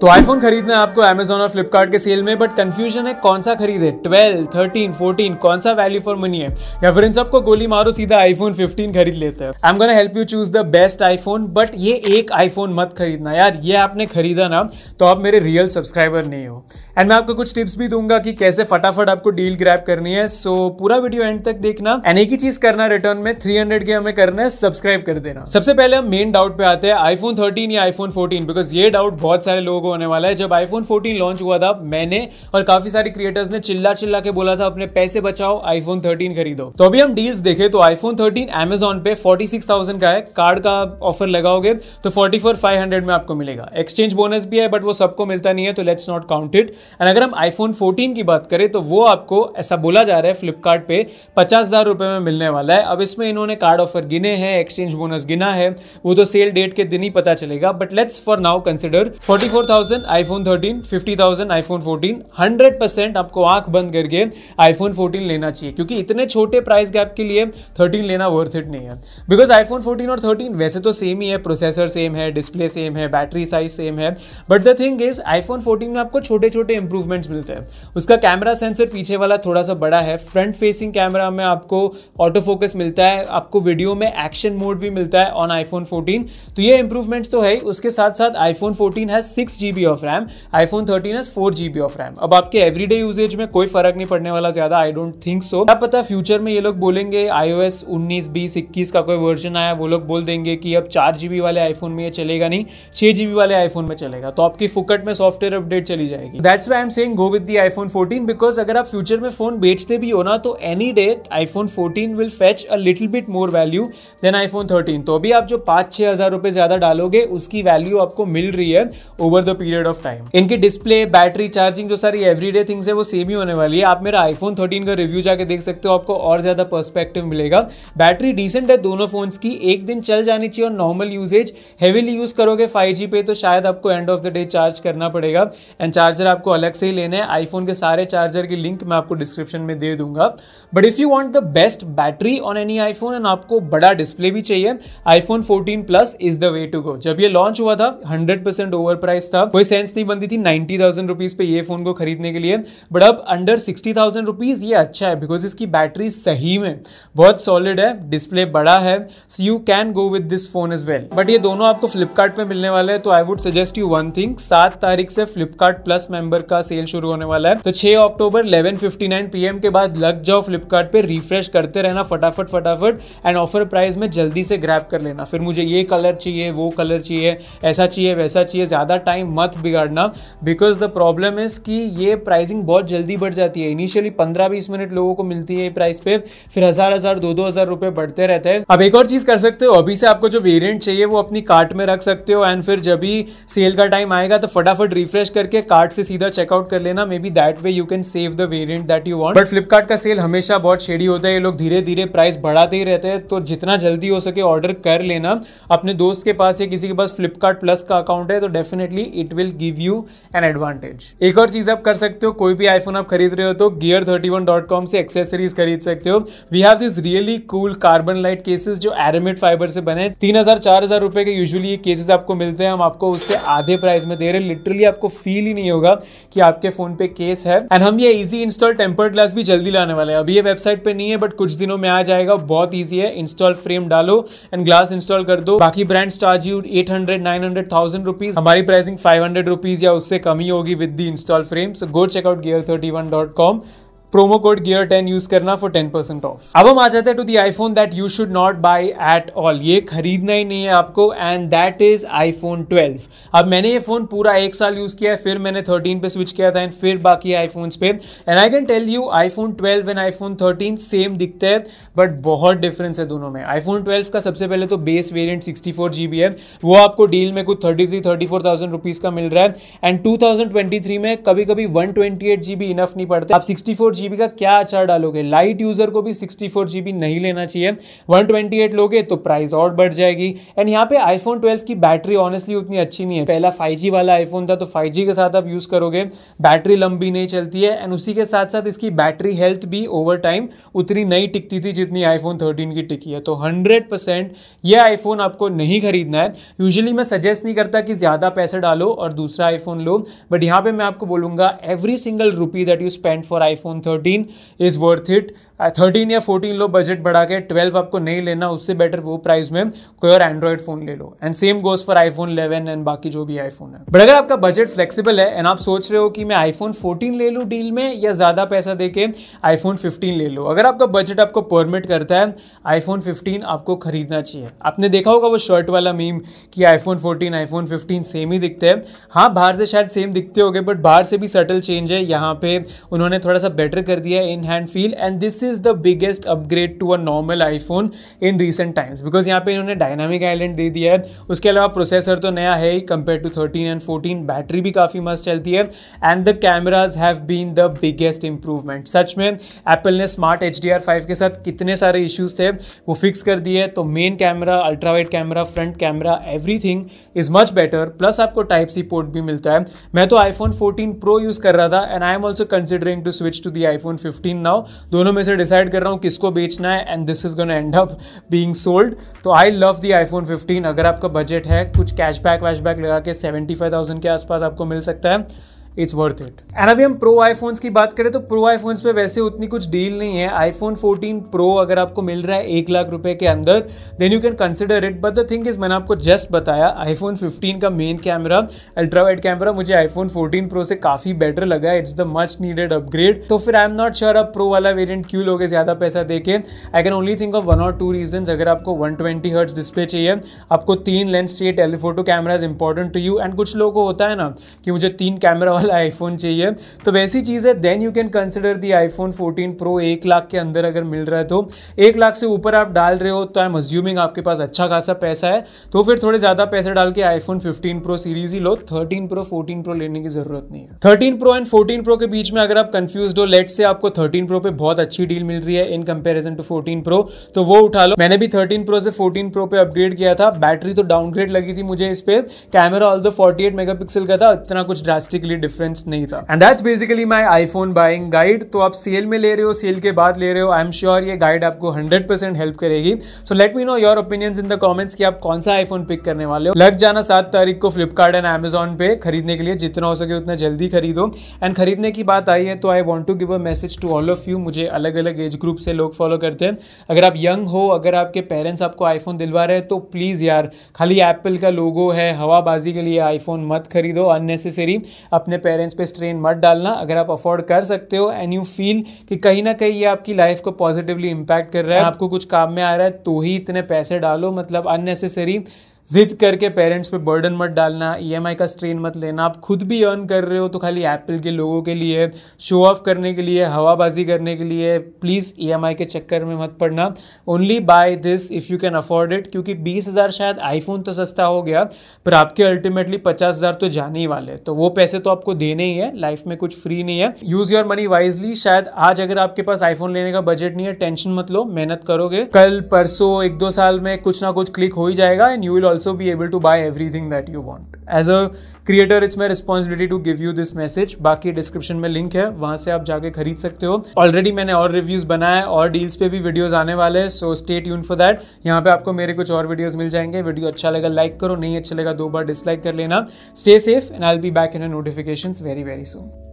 तो आईफोन खरीदना है आपको अमेजोन और फ्लिपकार्ट के सेल में बट कंफ्यूजन है कौन सा खरीदे 12, 13, 14 कौन सा वैल्यू फॉर मनी है या फिर इन सबको गोली मारो सीधा आईफोन 15 खरीद लेते हैं I am gonna help you choose the best iPhone but ये एक आईफोन मत खरीदना यार ये आपने खरीदा ना तो आप मेरे रियल सब्सक्राइबर नहीं हो एंड मैं आपको कुछ टिप्स भी दूंगा कि कैसे फटाफट आपको डील ग्रैप करनी है सो so, पूरा वीडियो एंड तक देखना एंड एक ही चीज करना रिटर्न में थ्री हंड्रेड के हमें करना है सब्सक्राइब कर देना सबसे पहले हम मेन डाउट पे आते हैं आईफोन थर्टीन या आईफोन फोर्टीन बिकॉज ये डाउट बहुत सारे लोग को होने वाला है जब आईफोन 14 लॉन्च हुआ था मैंने और काफी सारे क्रिएटर्स ने चिल्ला चिल्ला के बोला था अपने पैसे बचाओ आईफोन 13 खरीदो तो अभी हम डील्स देखें तो आईफोन 13 एमेजोन पे 46,000 का है कार्ड का ऑफर लगाओगे तो 44,500 में आपको मिलेगा एक्सचेंज बोनस भी है बट वो सबको मिलता नहीं है तो let's not count it and अगर हम आईफोन फोर्टीन की बात करें तो वो आपको ऐसा बोला जा रहा है फ्लिपकार्ट पे पचास हज़ार रुपये में मिलने वाला है अब इसमें इन्होंने कार्ड ऑफर गिने हैं एक्सचेंज बोनस गिना है वो तो सेल डेट के दिन ही पता चलेगा but let's for now consider forty four thousand iPhone thirteen fifty thousand iPhone fourteen hundred percent आपको आंख बंद करके आईफोन फोर्टीन लेना चाहिए क्योंकि इतने छोटे प्राइस गैप के लिए थर्टीन लेना वर्थ इट नहीं है बिकॉज आईफोन फोर्टीन और थर्टीन वैसे तो सेम ही है प्रोसेसर सेम है डिस्प्ले सेम है बैटरी साइज सेम है but the thing is iPhone fourteen में आपको छोटे छोटे इंप्रूवमेंट्स मिलते हैं उसका कैमरा सेंसर पीछे वाला थोड़ा सा बड़ा है फ्रंट फेसिंग कैमरा में आपको ऑटो फोकस मिलता है आपको वीडियो में एक्शन मोड भी मिलता है ऑन आईफोन फोर्टीन तो ये इंप्रूवमेंट्स तो है ही उसके साथ साथ आईफोन फोर्टीन है six G G B of RAM iPhone thirteen has four G B of RAM अब आपके एवरीडे यूजेज में कोई फर्क नहीं पड़ने वाला ज्यादा आई डोंट थिंक सो क्या पता फ्यूचर में ये लोग बोलेंगे आई ओ एस उन्नीस बीस इक्कीस का कोई वर्जन आया वो लोग बोल देंगे कि अब चार जी बी वाले आईफोन में ये चलेगा नहीं छह जी बी वाले आईफोन में चलेगा तो आपकी फुकट में सॉफ्टवेयर अपडेट चली जाएगी that's why I'm saying go with the iPhone fourteen because अगर आप फ्यूचर में फोन बेचते भी हो ना तो any day iPhone fourteen will fetch a little bit more value than iPhone thirteen तो अभी आप जो पांच छह हज़ार रुपए ज़्यादा डालोगे उसकी वैल्यू आपको मिल रही है over the period of time इनकी डिस्प्ले बैटरी चार्जिंग जो सारी एवरीडे थिंग्स है वो सेम ही होने वाली है आप मेरा आईफोन थर्टीन का रिव्यू जाके देख सकते हो आपको और ज्यादा पर्सपेक्टिव मिलेगा बैटरी डिसेंट है दोनों फोन की एक दिन चल जानी चाहिए और नॉर्मल यूजेज हैवीली यूज करोगे फाइव पे तो शायद आपको end of the day charge करना पड़ेगा एंड चार्जर आपको अलग से ही लेना है आईफोन के सारे चार्जर की लिंक मैं आपको डिस्क्रिप्शन में दे दूंगा but if you want the best battery on any iPhone and आपको बड़ा डिस्प्ले भी चाहिए iPhone 14 plus is the way to go जब ये लॉन्च हुआ था 100% ओवर प्राइस था था कोई सेंस नहीं बनती थी नाइनटी थाउजेंड रुपीज़ पे ये फ़ोन को खरीदने के लिए बट अब अंडर सिक्सटी थाउजेंड रुपीज़ ये अच्छा है बिकॉज इसकी बैटरी सही में बहुत सॉलिड है डिस्प्ले बड़ा है so you can go with this phone as well but ये दोनों आपको फ्लिपकार्ट मिलने वाले हैं तो I would suggest you one thing सात तारीख से फ्लिपकार्ट प्लस मेंबर का सेल शुरू होने वाला है तो छह अक्टूबर इलेवन फिफ्टी नाइन पीएम के बाद लग जाओ फ्लिपकार्ट पे रिफ्रेश करते रहना फटाफट फटाफट एंड ऑफर प्राइस में जल्दी से ग्रैप कर लेना फिर मुझे ये कलर चाहिए वो कलर चाहिए ऐसा चाहिए वैसा चाहिए ज़्यादा टाइम मत बिगाड़ना बिकॉज द प्रॉब्लम इज़ कि ये प्राइसिंग बहुत जल्दी बढ़ जाती है इनिशियली पंद्रह बीस मिनट लोगों को मिलती है प्राइस पे फिर हज़ार हज़ार दो दो हज़ार रुपए बढ़ते रहते हैं अब एक और चीज़ कर सकते हो अभी से आपको जो वेरियंट चाहिए वो अपनी कार्ट में रख सकते हो एंड फिर जब भी सेल का टाइम आएगा तो फटाफट रिफ्रेश करके कार्ट से सीधा चेकआउट कर लेना maybe that way you can save the variant that you want but Flipkart का सेल हमेशा बहुत शेडी होता है ये लोग धीरे धीरे प्राइस बढ़ाते ही रहते हैं तो जितना जल्दी हो सके ऑर्डर कर लेना अपने दोस्त के पास या किसी के पास फ्लिपकार्ट प्लस का अकाउंट है तो definitely it will give you an advantage एक और चीज आप कर सकते हो कोई भी आईफोन आप खरीद रहे हो तो gear thirty one dot com से एक्सेसरीज खरीद सकते हो we have this really cool carbon light cases जो एरमिड फाइबर से बने तीन हजार चार हजार रुपए के यूजली ये केसेस आपको मिलते हैं हम आपको उससे आधे प्राइस में दे रहे हैं लिटरली आपको फील ही नहीं होगा कि आपके फोन पे केस है एंड हम ये इजी इंस्टॉल टेम्पर्ड ग्लास भी जल्दी लाने वाले हैं अभी ये वेबसाइट पे नहीं है बट कुछ दिनों में आ जाएगा बहुत ईजी है इंस्टॉल फ्रेम डालो एंड ग्लास इंस्टॉल कर दो बाकी brands charge you eight hundred nine hundred thousand rupees हमारी pricing five five hundred rupees या उससे कम होगी with the install frames go check out gear thirty one dot com promo code gear ten use करना for ten percent off अब हम आ जाते हैं to the iPhone that you should not buy at all ये खरीदना ही नहीं है आपको and that is iPhone twelve अब मैंने ये फोन पूरा एक साल यूज किया है फिर मैंने थर्टीन पे स्विच किया था एंड फिर बाकी आईफोन्स पे and I can tell you iPhone twelve and iPhone thirteen same दिखते हैं बट बहुत डिफरेंस है दोनों में आईफोन ट्वेल्व का सबसे पहले तो बेस वेरियंट सिक्सटी फोर है वो आपको डील में कुछ thirty three thirty four thousand rupees का मिल रहा है and two thousand twenty three में कभी कभी one twenty eight G B enough नहीं पड़ता आप सिक्सटी फोर जीबी का क्या अचार डालोगे लाइट यूजर को भी सिक्सटी फोर जीबी नहीं लेना चाहिए वन ट्वेंटी एट लोगे तो प्राइस और बढ़ जाएगी एंड यहाँ पे आईफोन ट्वेल्व की बैटरी ऑनेस्टली उतनी अच्छी नहीं है पहला फाइव जी वाला आईफोन था तो फाइव जी के साथ आप यूज़ करोगे बैटरी लंबी नहीं चलती है एंड उसी के साथ साथ इसकी बैटरी हेल्थ भी ओवर टाइम उतनी नहीं टिकती थी जितनी आईफोन थर्टीन की टिकी है तो हंड्रेड परसेंट ये आईफोन आपको नहीं खरीदना है यूजली मैं सजेस्ट नहीं करता कि ज़्यादा पैसे डालो और दूसरा आईफोन लो बट यहाँ पे मैं आपको बोलूँगा every single rupee that you spend for iPhone thirteen thirteen is worth it thirteen या फोर्टीन लो बजट बढ़ा के ट्वेल्व आपको नहीं लेना उससे बेटर वो प्राइस में कोई और एंड्रॉइड फोन ले लो and same goes for iPhone 11 and बाकी जो भी आईफोन है बट अगर आपका बजट फ्लेक्सिबल है एंड आप सोच रहे हो कि मैं आईफोन 14 ले लूँ डील में या ज़्यादा पैसा दे के आईफोन 15 ले लो अगर आपका बजट आपको परमिट करता है आईफोन फिफ्टीन आपको खरीदना चाहिए आपने देखा होगा वो शर्ट वाला मीम कि iPhone fourteen iPhone fifteen same ही दिखते हैं हाँ बाहर से शायद सेम दिखते हो बट बाहर से भी सटल चेंज है यहाँ पे उन्होंने थोड़ा सा बेटर बेटर कर दिया है in hand feel and this is the biggest upgrade to a normal iPhone in recent times because यहाँ पे इन्होंने डायनामिक आइलैंड दे दिया है उसके अलावा प्रोसेसर तो नया है ही compare to thirteen and fourteen battery भी काफ़ी मस्त चलती है and the cameras have been the biggest improvement सच में एप्पल ने smart H D R five के साथ कितने सारे इश्यूज थे वो फिक्स कर दिए तो main camera ultra wide camera front camera every thing is much better plus आपको टाइप सी पोर्ट भी मिलता है मैं तो आईफोन फोर्टीन प्रो यूज़ कर रहा था and I am also considering to switch to the iPhone 15 now दोनों में से डिसाइड कर रहा हूँ किसको बेचना है and this is gonna end up being sold तो आई लव दी आईफोन 15 अगर आपका बजट है कुछ कैशबैक वैशबैक लगा के सेवेंटी के आसपास आपको मिल सकता है इट्स वर्थ इट एंड अभी हम प्रो आईफोन्स की बात करें तो प्रो आईफोन्स पे वैसे उतनी कुछ डील नहीं है आईफोन 14 प्रो अगर आपको मिल रहा है एक लाख रुपए के अंदर then you can consider it but the thing is मैंने आपको जस्ट बताया आईफोन 15 का मेन कैमरा अल्ट्रा कैमरा मुझे आईफोन 14 प्रो से काफी बेटर लगा it's the much needed upgrade तो फिर आई एम नॉट श्योर आप प्रो वाला वेरियंट क्यों लोगे ज्यादा पैसा देके I can only think of one और टू रीजन अगर आपको वन ट्वेंटी हर्ट डिस्प्ले चाहिए आपको तीन लेंस चाहिए telephoto cameras important to you and कुछ लोगों को होता है ना कि मुझे तीन कैमरा वाला आईफोन चाहिए तो वैसी चीज़ है then you can consider the iPhone fourteen pro एक लाख के अंदर अगर मिल रहा है तो एक लाख से ऊपर आप डाल रहे हो तो आई एम अज्यूमिंग आपके पास अच्छा खासा पैसा है तो फिर थोड़े ज़्यादा पैसे डाल के आईफोन फिफ्टीन प्रो सीरीज ही लो थर्टीन प्रो फोर्टीन प्रो लेने की ज़रूरत नहीं है thirteen pro and fourteen pro के बीच में अगर आप कंफ्यूज हो लेट से आपको थर्टीन प्रो पे बहुत अच्छी डील मिल रही है in comparison to fourteen pro तो वो उठा लो मैंने भी थर्टीन प्रो से फोर्टीन प्रो पे अपग्रेड किया था बैटरी तो डाउनग्रेड लगी थी मुझे इस पर camera although forty eight megapixel का था इतना कुछ ड्रास्टिकली डिफरेंट डिफरेंस नहीं था and that's basically my iPhone buying guide तो आप सेल में ले रहे हो सेल के बाद ले रहे हो आई एम श्योर ये गाइड आपको 100% हेल्प करेगी so let me know your opinion in the comments की आप कौन सा आईफोन पिक करने वाले हो लग जाना सात तारीख को फ्लिपकार्ट एंड एमेजोन पे खरीदने के लिए जितना हो सके उतना जल्दी खरीदो एंड खरीदने की बात आई है तो I want to give a message to all of you मुझे अलग अलग एज ग्रुप से लोग फॉलो करते हैं अगर आप यंग हो अगर आपके पेरेंट्स आपको आईफोन दिलवा रहे हैं तो प्लीज़ यार खाली एप्पल का लोगो है हवाबाजी के लिए आईफोन मत खरीदो अननेसेसरी अपने पेरेंट्स पे स्ट्रेन मत डालना अगर आप अफोर्ड कर सकते हो एंड यू फील कि कहीं ना कहीं ये आपकी लाइफ को पॉजिटिवली इम्पैक्ट कर रहा है आपको कुछ काम में आ रहा है तो ही इतने पैसे डालो मतलब अननेसेसरी जिद करके पेरेंट्स पे बर्डन मत डालना ईएमआई e का स्ट्रेन मत लेना आप खुद भी अर्न कर रहे हो तो खाली एप्पल के लोगों के लिए शो ऑफ करने के लिए हवाबाजी करने के लिए प्लीज़ ईएमआई e के चक्कर में मत पड़ना only buy this if you can afford it क्योंकि बीस हज़ार शायद आईफोन तो सस्ता हो गया पर आपके अल्टीमेटली पचास हज़ार तो जाने ही वाले तो वो पैसे तो आपको देने ही है लाइफ में कुछ फ्री नहीं है यूज़ योर मनी वाइजली शायद आज अगर आपके पास आईफोन लेने का बजट नहीं है टेंशन मत लो मेहनत करोगे कल परसों एक दो साल में कुछ ना कुछ क्लिक हो ही जाएगा and you will also be able to buy everything that you want. As a creator, it's my responsibility to give you this message. बाकी description में link है वहाँ से आप जाके खरीद सकते हो Already मैंने और reviews बनाए और deals पे भी videos आने वाले हैं so stay tuned for that. यहाँ पे आपको मेरे कुछ और videos मिल जाएंगे Video अच्छा लगा like करो नहीं अच्छा लगा दो बार dislike कर लेना Stay safe and I'll be back in a notifications very very soon.